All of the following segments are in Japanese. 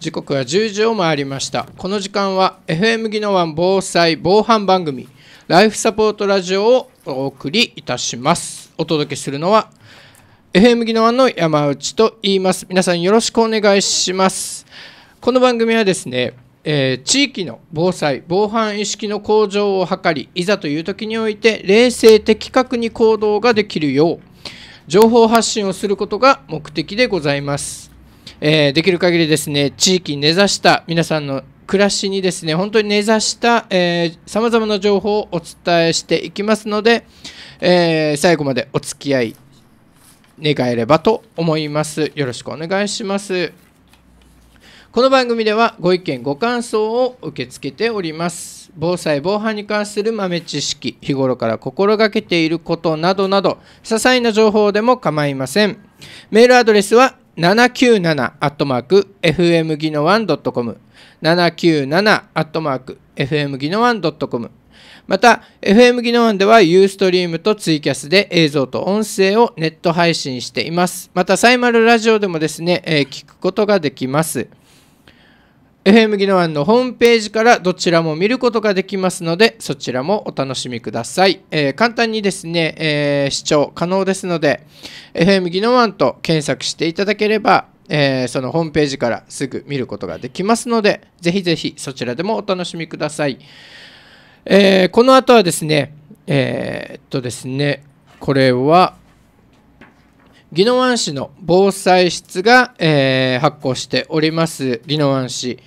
時刻は10時を回りましたこの時間は FM 技能湾防災防犯番組ライフサポートラジオをお送りいたしますお届けするのは FM 技能湾の山内と言います皆さんよろしくお願いしますこの番組はですねえー、地域の防災防犯意識の向上を図りいざという時において冷静的確に行動ができるよう情報発信をすることが目的でございますえー、できる限りですね、地域に根ざした皆さんの暮らしにですね、本当に根ざした、えまざまな情報をお伝えしていきますので、えー、最後までお付き合い願えればと思います。よろしくお願いします。この番組ではご意見ご感想を受け付けております防災防犯に関する豆知識日頃から心がけていることなどなど些細な情報でも構いませんメールアドレスは797アットマーク FM 技能 1.com 797アットマーク FM 技能 1.com また FM 技能1ではユーストリームとツイキャスで映像と音声をネット配信していますまたサイマルラジオでもですね、えー、聞くことができます FM 技能案のホームページからどちらも見ることができますのでそちらもお楽しみください、えー、簡単にですね、えー、視聴可能ですので FM 技能案と検索していただければ、えー、そのホームページからすぐ見ることができますのでぜひぜひそちらでもお楽しみください、えこの後はですねえっとですねこれは宜野湾市の防災室が、えー、発行しております宜野湾市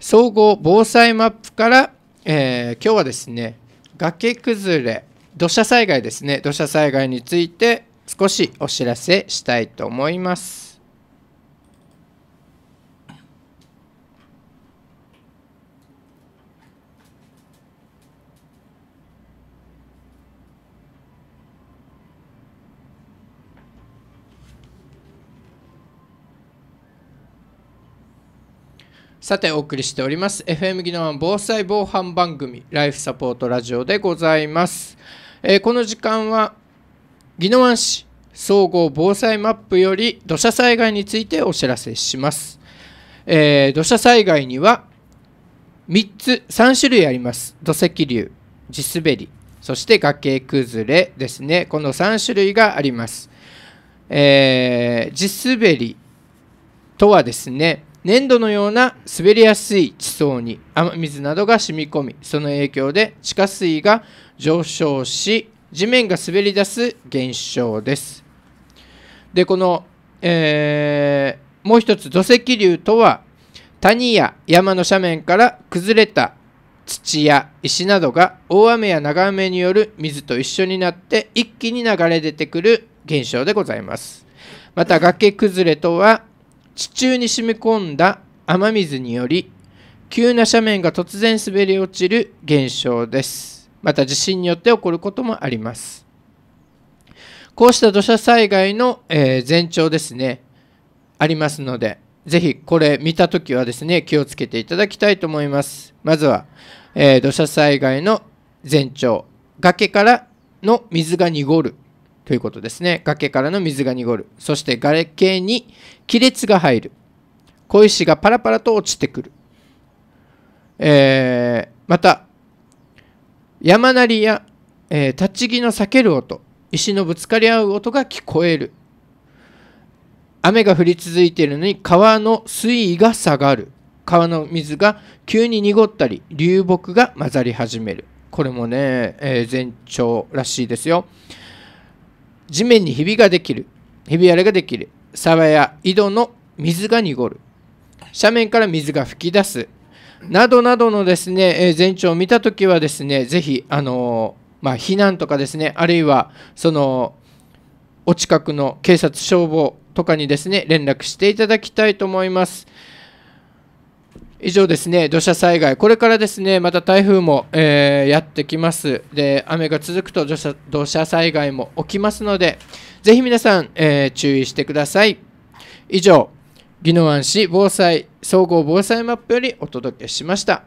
総合防災マップから、えー、今日はですね崖崩れ土砂災害ですね土砂災害について少しお知らせしたいと思います。さてお送りしております FM 技能防災防犯番組ライフサポートラジオでございます、えー、この時間は技能湾市総合防災マップより土砂災害についてお知らせします、えー、土砂災害には3つ3種類あります土石流地滑りそして崖崩れですねこの3種類があります、えー、地滑りとはですね粘土のような滑りやすい地層に雨水などが染み込みその影響で地下水が上昇し地面が滑り出す現象ですでこの、えー、もう一つ土石流とは谷や山の斜面から崩れた土や石などが大雨や長雨による水と一緒になって一気に流れ出てくる現象でございます。また崖崩れとは地中に染み込んだ雨水により急な斜面が突然滑り落ちる現象ですまた地震によって起こることもありますこうした土砂災害の、え前兆ですねありますのでぜひこれ見た時はですね気をつけていただきたいと思いますまずは、えー、土砂災害の前兆崖からの水が濁るということですね。崖からの水が濁る。そして崖に亀裂が入る。小石がパラパラと落ちてくる。えー、また、山鳴りや、えー、立ち木の裂ける音、石のぶつかり合う音が聞こえる。雨が降り続いているのに川の水位が下がる。川の水が急に濁ったり、流木が混ざり始める。これもね、えー、前兆らしいですよ。地面にひびができるひび割れができる沢や井戸の水が濁る斜面から水が噴き出すなどなどのですね、え前兆を見た時はですね是非あのまあ、避難とかですねあるいはそのお近くの警察消防とかにですね連絡していただきたいと思います。以上ですね、土砂災害、これからですね、また台風も、えー、やってきます。で、雨が続くと土砂土砂災害も起きますので、ぜひ皆さん、えー、注意してください。以上、宜野湾市防災総合防災マップよりお届けしました。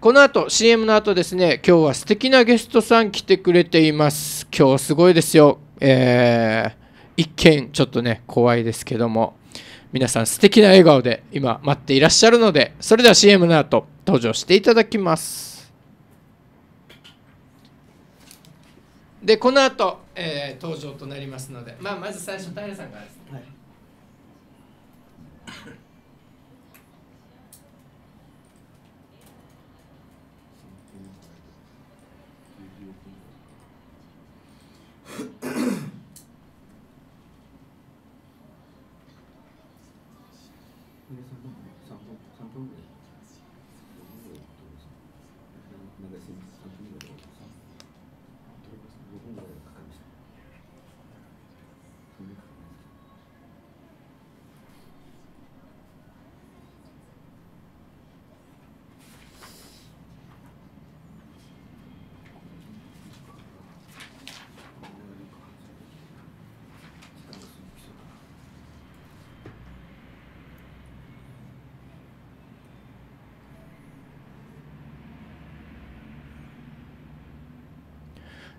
この後 CM の後ですね、今日は素敵なゲストさん来てくれています。今日すごいですよ。えー、一見ちょっとね、怖いですけども。皆さん素敵な笑顔で今待っていらっしゃるのでそれでは CM の後登場していただきますでこの後、えー、登場となりますので、まあ、まず最初平さんからです、ね、はい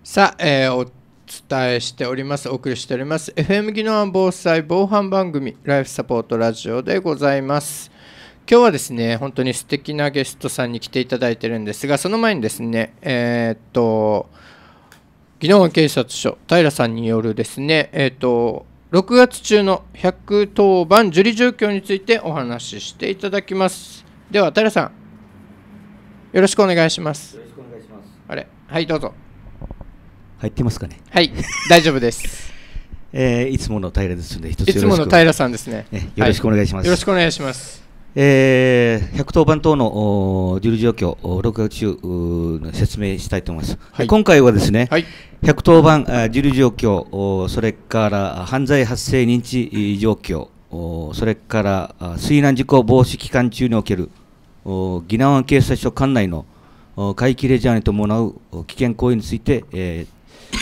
さあ、えー、お伝えしております、お送りしております、FM 技能防災防犯番組、ライフサポートラジオでございます。今日はですね、本当に素敵なゲストさんに来ていただいてるんですが、その前にですね、えー、っと、技能警察署、平さんによるですね、えー、っと、6月中の110番受理状況についてお話ししていただきます。では、平さん、よろしくお願いします。よろしくお願いします。あれ、はい、どうぞ。入ってますかねはい大丈夫です、えー、いつもの平ですので一ついつもの平さんですねよろしくお願いします、はい、よろしくお願いしますえー、1 1番等の受理状況、6月中、説明したいと思います。はい、今回はですね、はい、110番受理状況、それから犯罪発生認知状況、それから水難事故防止期間中における宜南湾警察署管内の海域レジャーに伴う危険行為について、えー、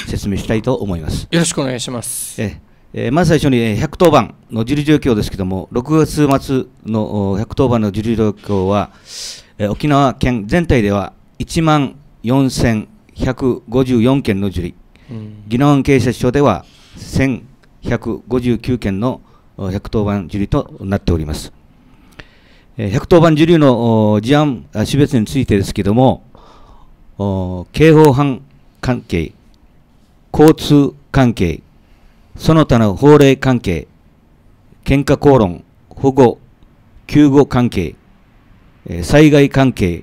説明したいと思います。よろしくお願いします。ええー、まず最初に、110番の受理状況ですけども、6月末の110番の受理状況は、えー、沖縄県全体では1万4154件の受理、宜野湾警察署では1159件の110番受理となっております。110番受理の事案、種別についてですけども、刑法犯関係、交通関係、その他の法令関係、喧嘩口論、保護、救護関係、災害関係、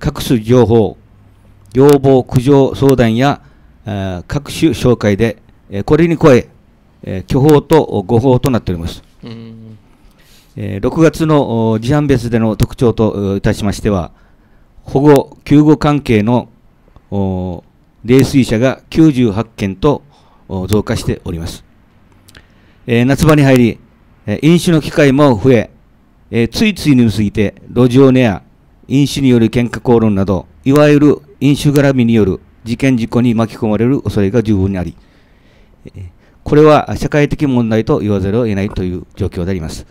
各種情報、要望、苦情、相談や各種紹介で、これに加え、巨法と誤法となっております。6月の事案別での特徴といたしましては、保護・救護関係の泥酔者が98件と増加しております。えー、夏場に入り、えー、飲酒の機会も増え、えー、ついついに過ぎて路上寝や飲酒による喧嘩口論など、いわゆる飲酒絡みによる事件事故に巻き込まれる恐れが十分にあり、これは社会的問題と言わざるを得ないという状況であります。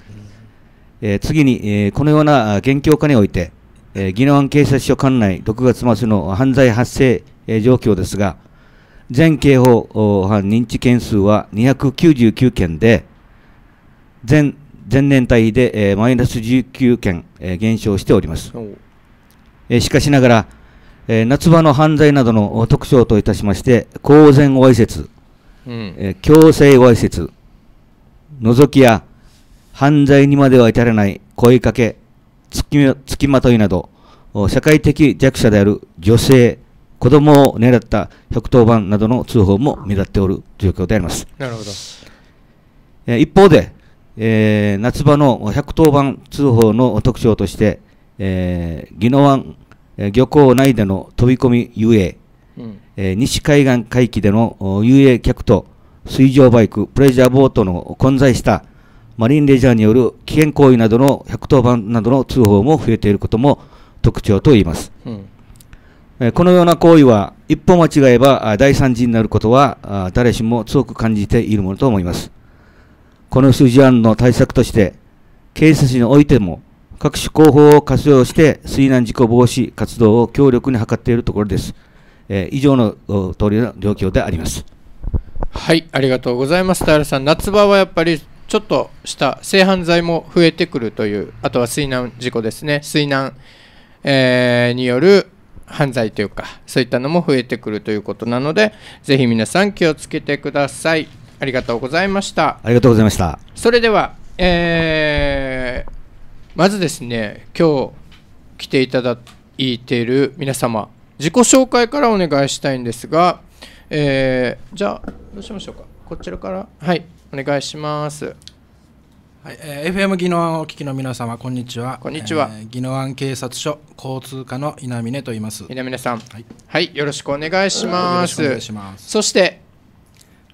え次に、えこのような現況下において、えー、宜野湾警察署管内6月末の犯罪発生、えー、状況ですが、全刑法犯認知件数は299件で、前前年対比で、えー、マイナス19件、えー、減少しております。えー、しかしながら、えー、夏場の犯罪などの特徴といたしまして、公然わいせつ、うん、えー、強制わいせつ、覗きや犯罪にまでは至らない声かけ、つきつきまといなど、社会的弱者である女性、子供を狙った110番などの通報も目立っておる状況であります。なるほど。え一方で、えー、夏場の110番通報の特徴として、えー、宜野湾、え漁港内での飛び込み遊泳、うん、えー、西海岸海域での遊泳客と水上バイク、プレジャーボートの混在したマリンレジャーによる危険行為などの110番などの通報も増えていることも特徴といいます、うんえこのような行為は一歩間違えば大惨事になることは誰しも強く感じているものと思いますこの数字案の対策として警察においても各種広報を活用して水難事故防止活動を強力に図っているところです、え以上の通りの状況でありますはいありがとうございます田原さん夏場はやっぱりちょっとした性犯罪も増えてくるというあとは水難事故ですね水難、えー、による犯罪というかそういったのも増えてくるということなのでぜひ皆さん気をつけてくださいありがとうございましたありがとうございましたそれでは、えー、まずですね今日来ていただいている皆様自己紹介からお願いしたいんですが、えー、じゃあどうしましょうかこちらからはいお願いします。はい、えー、FM 技能をお聞きの皆様こんにちは。こんにちは。えー、技能警察署交通課の稲峰と言います。稲峰さん、はい、はい、よろしくお願いします。よろしくお願いします。そして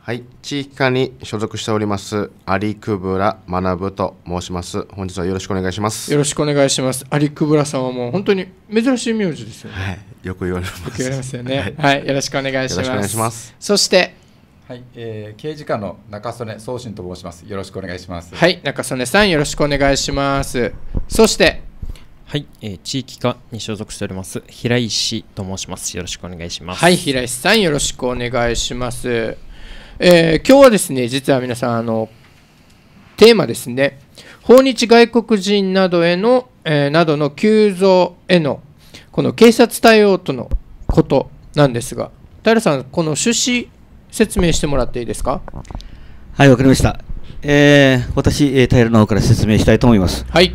はい、地域課に所属しております有久村学と申します。本日はよろしくお願いします。よろしくお願いします。有久村さんはもう本当に珍しい名字ですよね。はい、よく言われます。よく言われますよね。はい、はい、します。よろしくお願いします。そしてはい、えー、刑事課の中曽根総信と申します。よろしくお願いします。はい、中曽根さん、よろしくお願いします。そして。はい、えー、地域課に所属しております平石と申します。よろしくお願いします。はい、平石さん、よろしくお願いします。えー、今日はですね、実は皆さん、あの。テーマですね。訪日外国人などへの、えー、などの急増への。この警察対応とのことなんですが。平さん、この趣旨説明してもらっていいですかはいわかりました、えー、私平の方から説明したいと思いますはい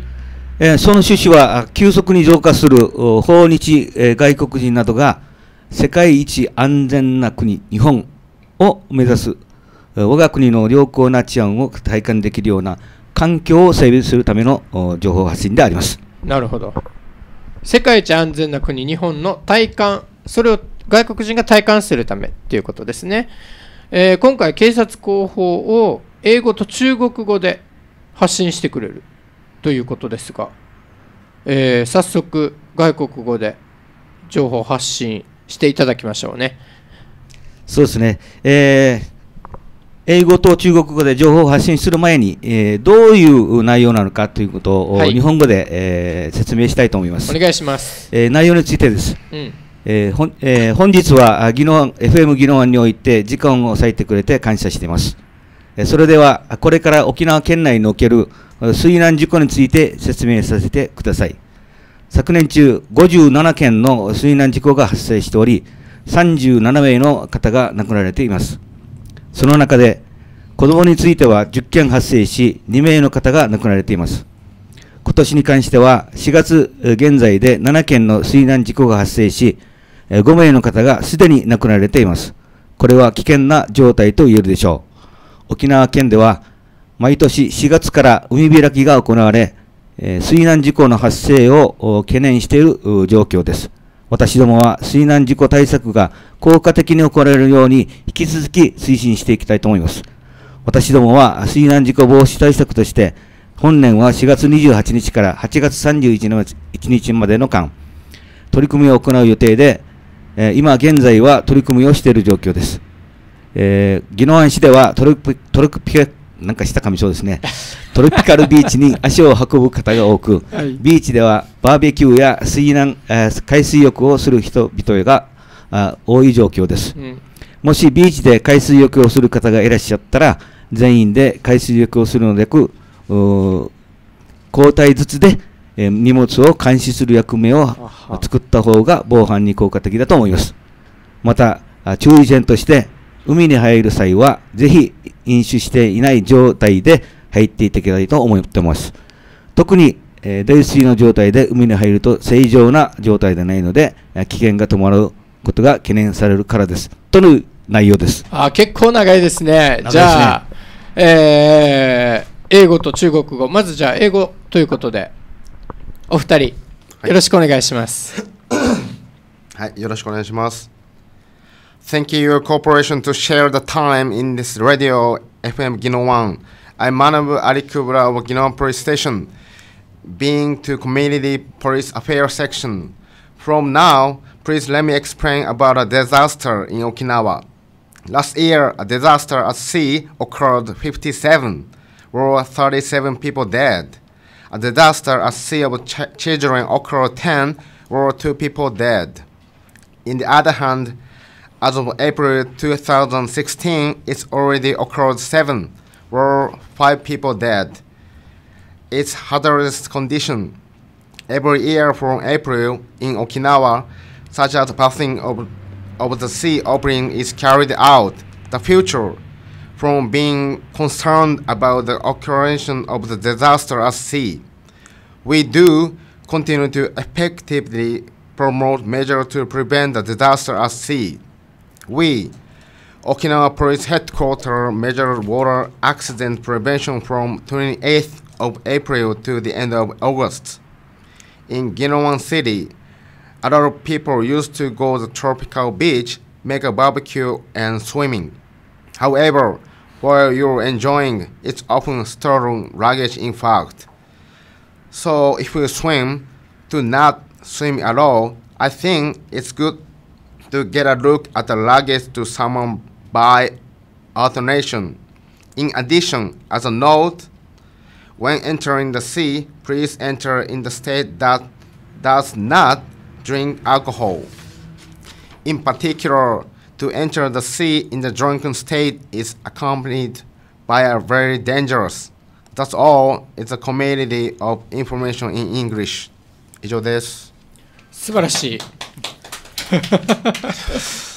えー、その趣旨は急速に増加する訪日、えー、外国人などが世界一安全な国日本を目指す我が国の良好な治安を体感できるような環境を整備するための情報発信でありますなるほど世界一安全な国日本の体感それを外国人が体感するためということですね。えー、今回警察広報を英語と中国語で発信してくれるということですが、えー、早速外国語で情報発信していただきましょうね。そうですね、えー英語と中国語で情報を発信する前に、えー、どういう内容なのかということを、日本語で、えー、説明したいと思います。お願いします。えー、内容についてです。うんえー本えー、本日は技能 FM 技能案において時間を割いてくれて感謝しています。それでは、これから沖縄県内における水難事故について説明させてください。昨年中、57件の水難事故が発生しており、37名の方が亡くなられています。その中で、子供については10件発生し、2名の方が亡くなられています。今年に関しては、4月現在で7件の水難事故が発生し、5名の方がすでに亡くなられています。これは危険な状態と言えるでしょう。沖縄県では、毎年4月から海開きが行われ、水難事故の発生を懸念している状況です。私どもは水難事故対策が効果的に行われるように引き続き推進していきたいと思います。私どもは水難事故防止対策として、本年は4月28日から8月31日までの間、取り組みを行う予定で、えー、今現在は取り組みをしている状況です。えー、宜野湾市ではトルピトルピなんかしたかみそうですね。トロピカルビーチに足を運ぶ方が多く、はい、ビーチではバーベキューや水難、えー、海水浴をする人々があ多い状況です、うん、もしビーチで海水浴をする方がいらっしゃったら、全員で海水浴をするのでく、交代ずつでえー、荷物を監視する役目を作った方が防犯に効果的だと思います。また、注意点として、海に入る際は、ぜひ飲酒していない状態で入っていただきたいと思ってます。特に、えー、泥水の状態で海に入ると正常な状態でないので、危険が伴うことが懸念されるからです。との内容です。あ結構長いですね。すねじゃあ、えー、英語と中国語、まずじゃあ英語ということで。お二人、よろしくお願いします。はい、よろしくお願いします。Thank you, corporation, to share the time in this radio FM Gino One. I'm Manabu Arikubra of Gino Police Station, being to Community Police Affairs Section. From now, please let me explain about a disaster in Okinawa. Last year, a disaster at sea occurred 57, where 37 people dead. A disaster at sea of ch children occurred 10 where 2 people dead. In the other hand, as of April 2016, it's already occurred 7 where 5 people dead. It's hazardous condition. Every year from April in Okinawa, such as passing of, of the sea opening is carried out. The future from being concerned about the occurrence of the disaster at sea. We do continue to effectively promote measures to prevent the disaster at sea. We, Okinawa Police Headquarters, measured water accident prevention from 28th of April to the end of August. In Ginowan City, adult people used to go to the tropical beach, make a barbecue, and swimming. However, while you're enjoying its often stern luggage in fact. So if you swim, do not swim at all, I think it's good to get a look at the luggage to someone by alternation. In addition, as a note, when entering the sea, please enter in the state that does not drink alcohol. In particular, to enter the sea in the drunken state is accompanied by a very dangerous. That's all. It's a community of information in English. 以上です。素晴らしい。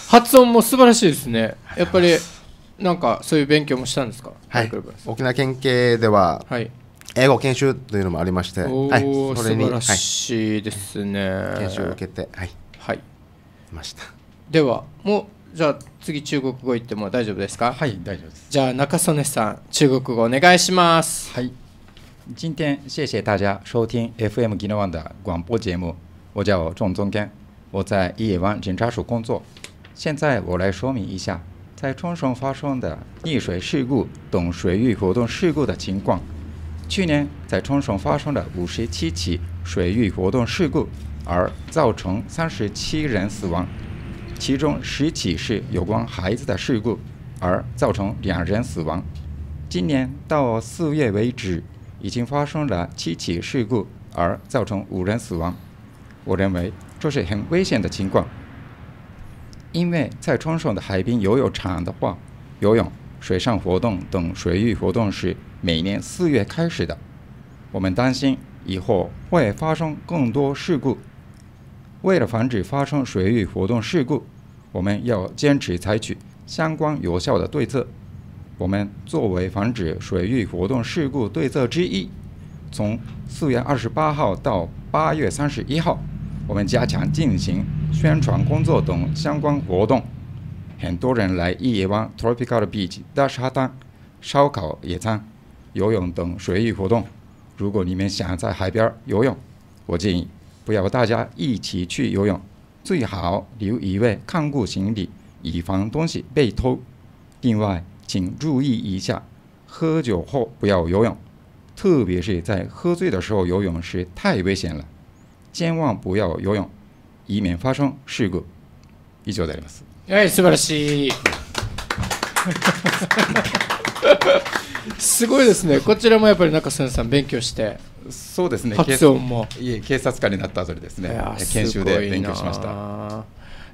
発音も素晴らしいですね。やっぱりなんかそういう勉強もしたんですか。はい。沖縄県警では、はい、英語研修というのもありまして、はい、素晴らしいですね、はい、研修を受けて、はい、はい、ました。ではもう。じゃあ次中国語言っても大丈夫ですか？はい、大丈夫です。じゃあ中曽根さん、中国語お願いします。是的，谢谢大家收听 FM 吉列湾的广播节目。我叫仲宗根，我在吉湾警察署工作。现在我来说明一下在冲绳发生的溺水事故等水域活动事故的情况。去年在冲绳发生的五十七起水域活动事故，而造成三十七人死亡。其中十起是有关孩子的事故，而造成两人死亡。今年到四月为止，已经发生了七起事故，而造成五人死亡。我认为这是很危险的情况，因为在冲绳的海滨游泳场的话，游泳、水上活动等水域活动是每年四月开始的。我们担心以后会发生更多事故。为了防止发生水域活动事故，我们要坚持采取相关有效的对策。我们作为防止水域活动事故对策之一，从四月二十八号到八月三十一号，我们加强进行宣传工作等相关活动。很多人来夜湾 Tropical Beach 做沙滩烧烤、野餐、游泳等水域活动。如果你们想在海边游泳，我建议。不要大家一起去游泳，最好留一位看顾行李，以防东西被偷。另外，请注意一下，喝酒后不要游泳，特别是在喝醉的时候游泳是太危险了，千万不要游泳，以免发生事故。以上的意思。哎，素晴らしい。すごいですね。こちらもやっぱり中村さん勉強して。そうですね発音もいえ警察官になったあたですね研修で勉強しました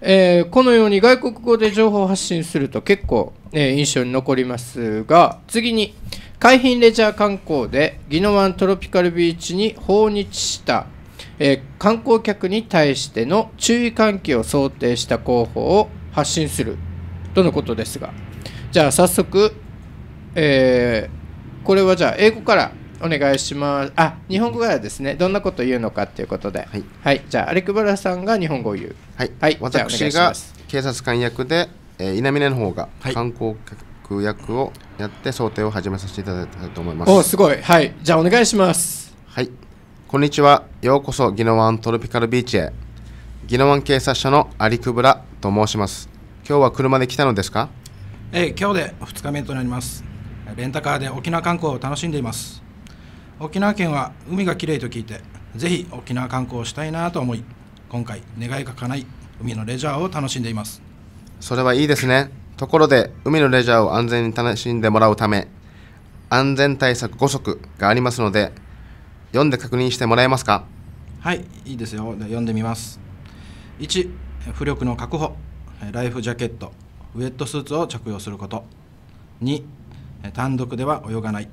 えー、このように外国語で情報発信すると結構、えー、印象に残りますが次に海浜レジャー観光で宜野湾トロピカルビーチに訪日した、えー、観光客に対しての注意喚起を想定した広報を発信するとのことですがじゃあ早速、えこれはじゃあ英語からお願いしますあ日本語からですねどんなこと言うのかということで、はい、はい、じゃあアレクバラさんが日本語を言うはい、はい、私が警察官役で、えー、稲峰の方が観光客役をやって想定を始めさせていただきたいと思いますおすごいはいじゃあお願いしますはいこんにちはようこそギノワントロピカルビーチへギノワン警察署のアリクブラと申します今日は車で来たのですかえー、今日で2日目となりますレンタカーで沖縄観光を楽しんでいます沖縄県は海がきれいと聞いてぜひ沖縄観光をしたいなと思い今回願いがかない海のレジャーを楽しんでいますそれはいいですねところで海のレジャーを安全に楽しんでもらうため安全対策5則がありますので読んで確認してもらえますかはいいいですよで読んでみます1浮力の確保ライフジャケットウェットスーツを着用すること2単独では泳がない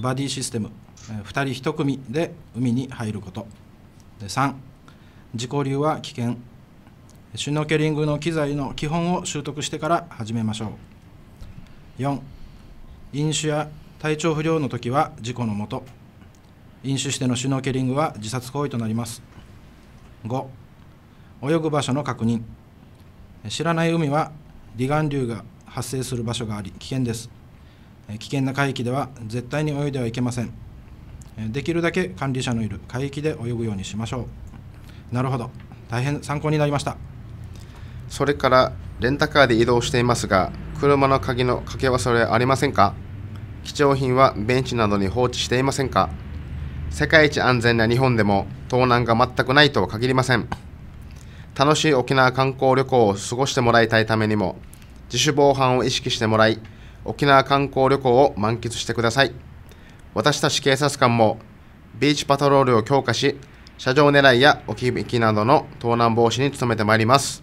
バディシステム2人1組で海に入ることで3自己流は危険シュノケリングの機材の基本を習得してから始めましょう4飲酒や体調不良の時は事故のもと飲酒してのシュノケリングは自殺行為となります5泳ぐ場所の確認知らない海は離岸流が発生する場所があり危険です危険な海域では絶対に泳いではいけませんできるだけ管理者のいる海域で泳ぐようにしましょうなるほど大変参考になりましたそれからレンタカーで移動していますが車の鍵のかけ忘れありませんか貴重品はベンチなどに放置していませんか世界一安全な日本でも盗難が全くないとは限りません楽しい沖縄観光旅行を過ごしてもらいたいためにも自主防犯を意識してもらい沖縄観光旅行を満喫してください。私たち警察官もビーチパトロールを強化し、車上狙いや置き引きなどの盗難防止に努めてまいります。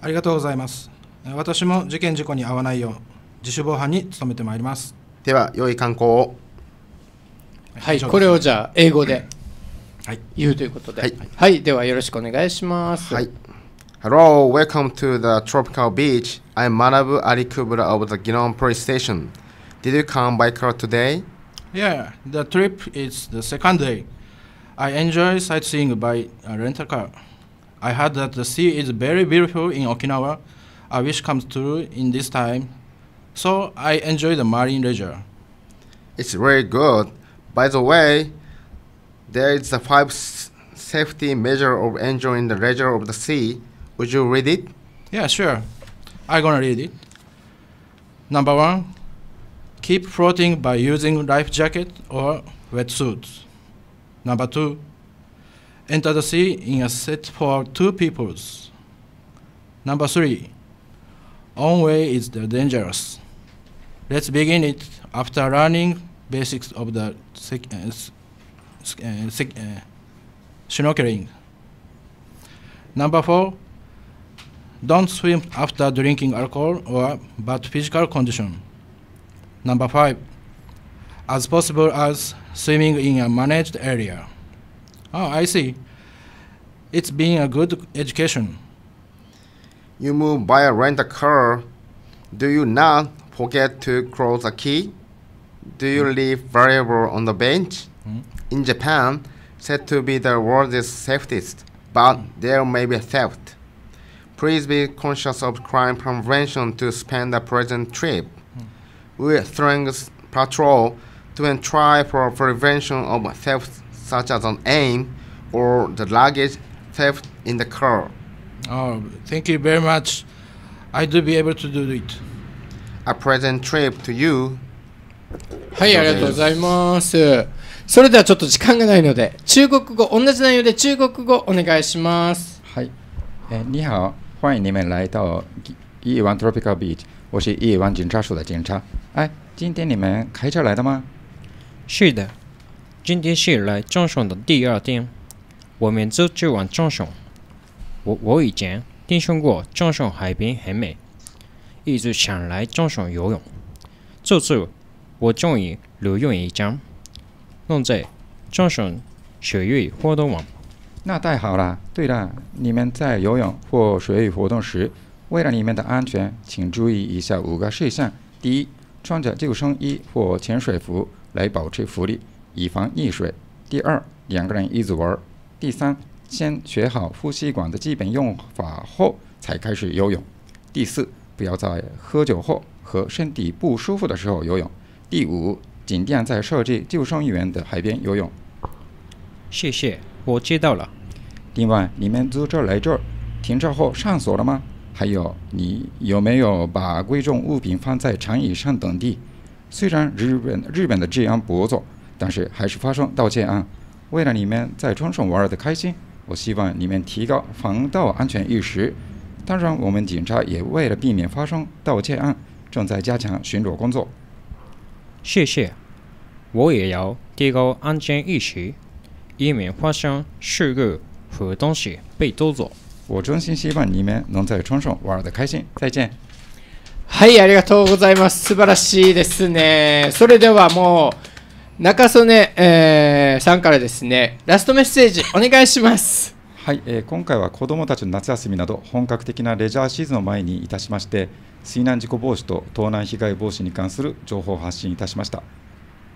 ありがとうございます。私も事件事故に遭わないよう自主防犯に努めてまいります。では、良い観光を。はい、これをじゃあ英語で言うということで、はい、はい、ではよろしくお願いします。はい。Hello, welcome to the tropical beach. I'm Manabu a r i Kubra of the Ginon Police Station. Did you come by car today? Yeah, the trip is the second day. I enjoy sightseeing by a rental car. I heard that the sea is very beautiful in Okinawa. I wish comes true in this time. So I enjoy the marine leisure. It's very good. By the way, there is the five safety measure of enjoying the leisure of the sea. Would you read it? Yeah, sure. I'm gonna read it. Number one, Keep floating by using life jacket or wetsuits. Number two, enter the sea in a set for two peoples. Number three, own way is the dangerous. Let's begin it after learning basics of the uh, sec, uh, sec, uh, snorkeling. Number four, don't swim after drinking alcohol or bad physical condition. Number five, as possible as swimming in a managed area. Oh, I see. It's been a good education. You move by a rent a car. Do you not forget to close a key? Do you leave variable on the bench? Mm. In Japan, said to be the world's safest, but mm. there may be theft. Please be conscious of crime prevention to spend the present trip will strengthen patrol to try for prevention of theft such as an aim or the luggage theft in the car. Oh, thank you very much. I do be able to do it. A present trip to you. はい、ありがとうございます。それではちょっと時間がないので、中国語、同じ内容で中国語お願いします。はい。え、你好、欢迎你们来到 E1 Tropical Beach。我是 E1 警察署的警察。哎，今天你们开车来的吗？是的，今天是来中雄的第二天，我们走去玩中雄。我我以前听说过中雄海边很美，一直想来中雄游泳。这次我终于游用一张，能在中雄水域活动网。那太好了。对了，你们在游泳或水域活动时，为了你们的安全，请注意以下五个事项：第一，穿着救生衣或潜水服来保持浮力，以防溺水。第二，两个人一组玩。第三，先学好呼吸管的基本用法后才开始游泳。第四，不要在喝酒后和身体不舒服的时候游泳。第五，尽量在设计救生员的海边游泳。谢谢，我知道了。另外，你们租车来这儿，停车后上锁了吗？还有，你有没有把贵重物品放在长椅上等地？虽然日本日本的治安不错，但是还是发生盗窃案。为了你们在船上玩的开心，我希望你们提高防盗安全意识。当然，我们警察也为了避免发生盗窃案，正在加强巡逻工作。谢谢，我也要提高安全意识，以免发生事故和东西被偷走。我真心希望你们能在床上玩的开心。再见。はい、ありがとうございます。素晴らしいですね。それではもう、中曽根、えー、さんからですね、ラストメッセージお願いします。はい、えー、今回は子どもたちの夏休みなど本格的なレジャーシーズンを前にいたしまして水難事故防止と盗難被害防止に関する情報を発信いたしました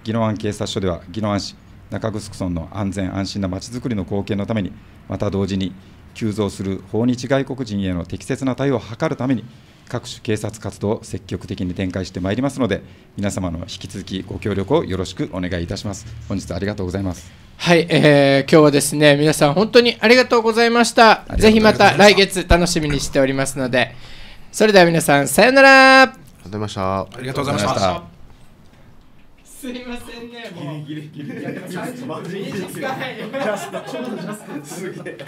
宜野湾警察署では宜野湾市中城村の安全安心な街づくりの貢献のためにまた同時に急増する訪日外国人への適切な対応を図るために、各種警察活動を積極的に展開してまいりますので、皆様の引き続きご協力をよろしくお願いいたします。本日はありがとうございます。はい、えー、今日はですね、皆さん本当にありがとうございました。ぜひまた来月楽しみにしておりますので、それでは皆さん、さようなら。ありがとうございました。ありがとうございました。すいませんねもうギリギリギリギリジャストジャストすげえ